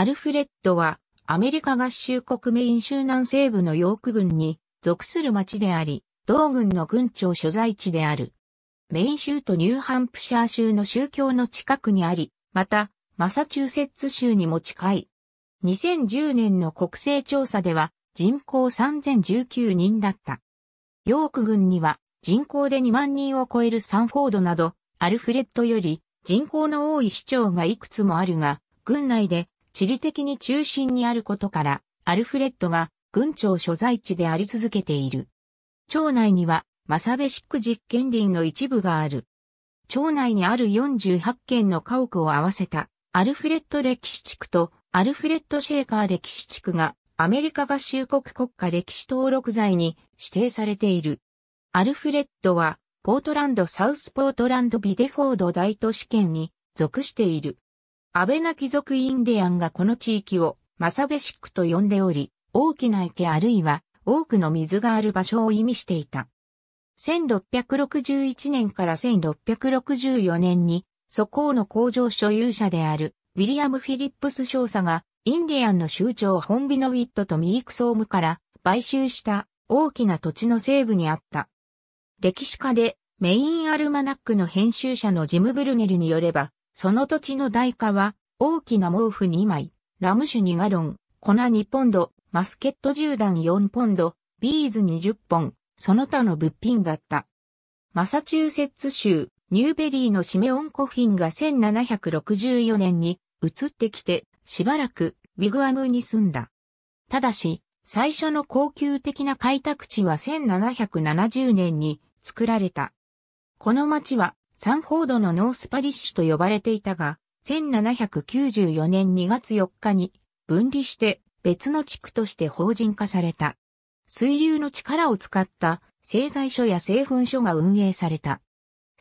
アルフレッドは、アメリカ合衆国メイン州南西部のヨーク郡に属する町であり、同郡の郡庁所在地である。メイン州とニューハンプシャー州の宗教の近くにあり、また、マサチューセッツ州にも近い。2010年の国勢調査では人口3019人だった。ヨーク郡には人口で2万人を超えるサンフォードなど、アルフレッドより人口の多い市長がいくつもあるが、郡内で地理的に中心にあることから、アルフレッドが軍庁所在地であり続けている。町内には、マサベシック実験林の一部がある。町内にある48軒の家屋を合わせた、アルフレッド歴史地区と、アルフレッドシェーカー歴史地区が、アメリカ合衆国国家歴史登録財に指定されている。アルフレッドは、ポートランド・サウスポートランド・ビデフォード大都市圏に属している。安倍な貴族インディアンがこの地域をマサベシックと呼んでおり、大きな池あるいは多くの水がある場所を意味していた。1661年から1664年に、素行の工場所有者であるウィリアム・フィリップス少佐が、インディアンの州長ホンビノウィットとミークソームから買収した大きな土地の西部にあった。歴史家でメインアルマナックの編集者のジム・ブルネルによれば、その土地の代価は、大きな毛布2枚、ラム酒2ガロン、粉2ポンド、マスケット銃弾4ポンド、ビーズ20本、その他の物品だった。マサチューセッツ州、ニューベリーのシメオン・コフィンが1764年に移ってきて、しばらくウィグアムに住んだ。ただし、最初の高級的な開拓地は1770年に作られた。この町はサンフォードのノースパリッシュと呼ばれていたが、1794年2月4日に分離して別の地区として法人化された。水流の力を使った製材所や製粉所が運営された。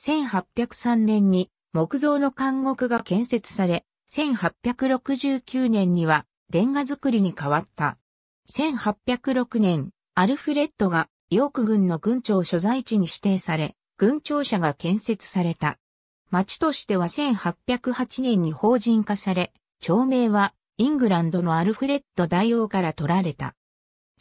1803年に木造の監獄が建設され、1869年にはレンガ作りに変わった。1806年、アルフレッドがヨーク軍の軍庁所在地に指定され、軍庁舎が建設された。町としては1808年に法人化され、町名はイングランドのアルフレッド大王から取られた。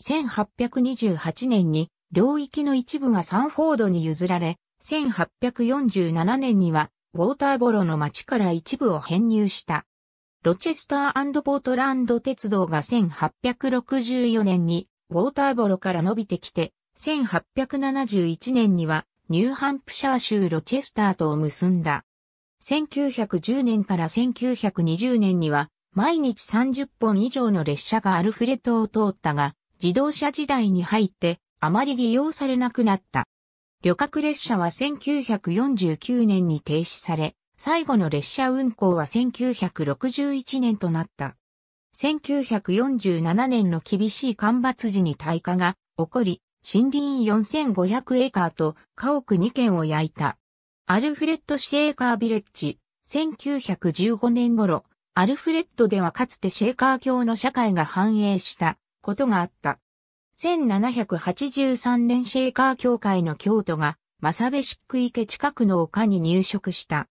1828年に領域の一部がサンフォードに譲られ、1847年にはウォーターボロの町から一部を編入した。ロチェスターポートランド鉄道が1864年にウォーターボロから伸びてきて、1871年にはニューハンプシャー州ロチェスターとを結んだ。1910年から1920年には、毎日30本以上の列車がアルフレッを通ったが、自動車時代に入ってあまり利用されなくなった。旅客列車は1949年に停止され、最後の列車運行は1961年となった。1947年の厳しい干ばつ時に退化が起こり、森林4500エーカーと家屋2軒を焼いた。アルフレッドシェーカービレッジ、1915年頃、アルフレッドではかつてシェーカー教の社会が繁栄したことがあった。1783年シェーカー教会の教徒が、マサベシック池近くの丘に入植した。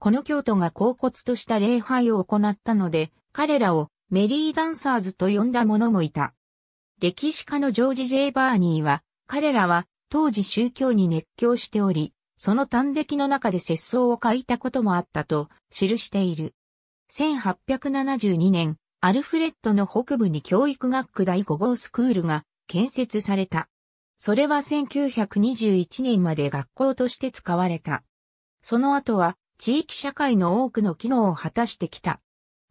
この教徒が甲骨とした礼拝を行ったので、彼らをメリーダンサーズと呼んだ者もいた。歴史家のジョージ・ジェイバーニーは、彼らは当時宗教に熱狂しており、その端暦の中で節操を書いたこともあったと記している。1872年、アルフレッドの北部に教育学区第5号スクールが建設された。それは1921年まで学校として使われた。その後は地域社会の多くの機能を果たしてきた。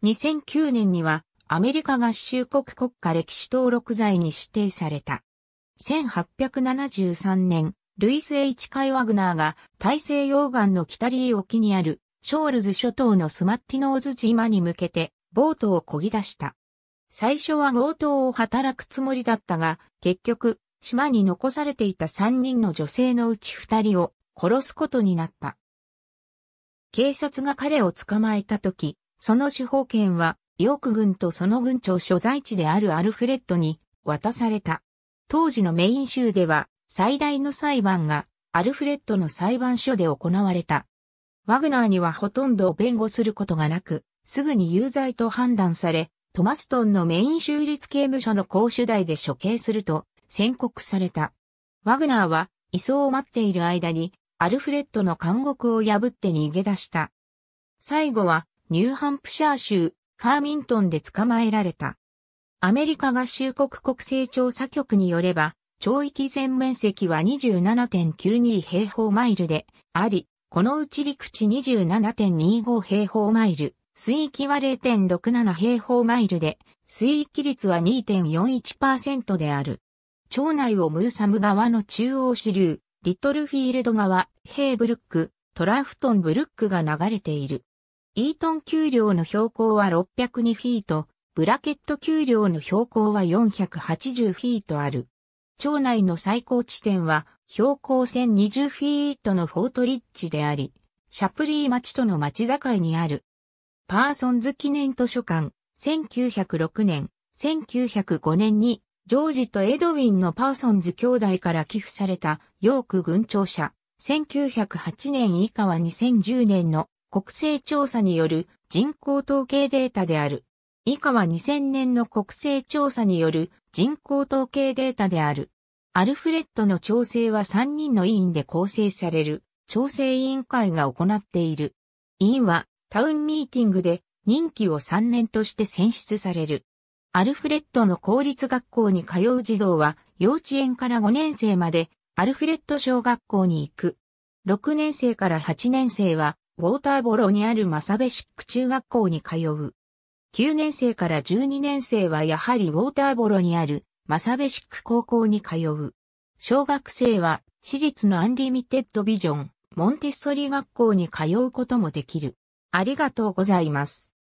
2009年にはアメリカ合衆国国家歴史登録罪に指定された。1873年、ルイス・ H・ カイ・ワグナーが大西洋岸の北リー沖にあるショールズ諸島のスマッティノーズ島に向けてボートを漕ぎ出した。最初は強盗を働くつもりだったが、結局、島に残されていた3人の女性のうち2人を殺すことになった。警察が彼を捕まえたとき、その司法権はヨーク軍とその軍庁所在地であるアルフレッドに渡された。当時のメイン州では最大の裁判がアルフレッドの裁判所で行われた。ワグナーにはほとんど弁護することがなく、すぐに有罪と判断され、トマストンのメイン州立刑務所の公主代で処刑すると宣告された。ワグナーは移送を待っている間にアルフレッドの監獄を破って逃げ出した。最後はニューハンプシャー州カーミントンで捕まえられた。アメリカ合衆国国勢調査局によれば、町域全面積は27.92平方マイルであり、このうち陸地27.25平方マイル、水域は0.67平方マイルで、水域率は2.41%である。町内をムーサム川の中央支流、リトルフィールド川、ヘイブルック、トラフトンブルックが流れている。イートン丘陵の標高は602フィート、ブラケット丘陵の標高は480フィートある。町内の最高地点は標高1020フィートのフォートリッジであり、シャプリー町との町境にある。パーソンズ記念図書館、1906年、1905年に、ジョージとエドウィンのパーソンズ兄弟から寄付されたヨーク軍庁舎、1908年以下は2010年の国勢調査による人口統計データである。以下は2000年の国勢調査による人口統計データである。アルフレッドの調整は3人の委員で構成される調整委員会が行っている。委員はタウンミーティングで任期を3年として選出される。アルフレッドの公立学校に通う児童は幼稚園から5年生までアルフレッド小学校に行く。6年生から8年生はウォーターボロにあるマサベシック中学校に通う。9年生から12年生はやはりウォーターボロにあるマサベシック高校に通う。小学生は私立のアンリミテッドビジョン、モンテッソリ学校に通うこともできる。ありがとうございます。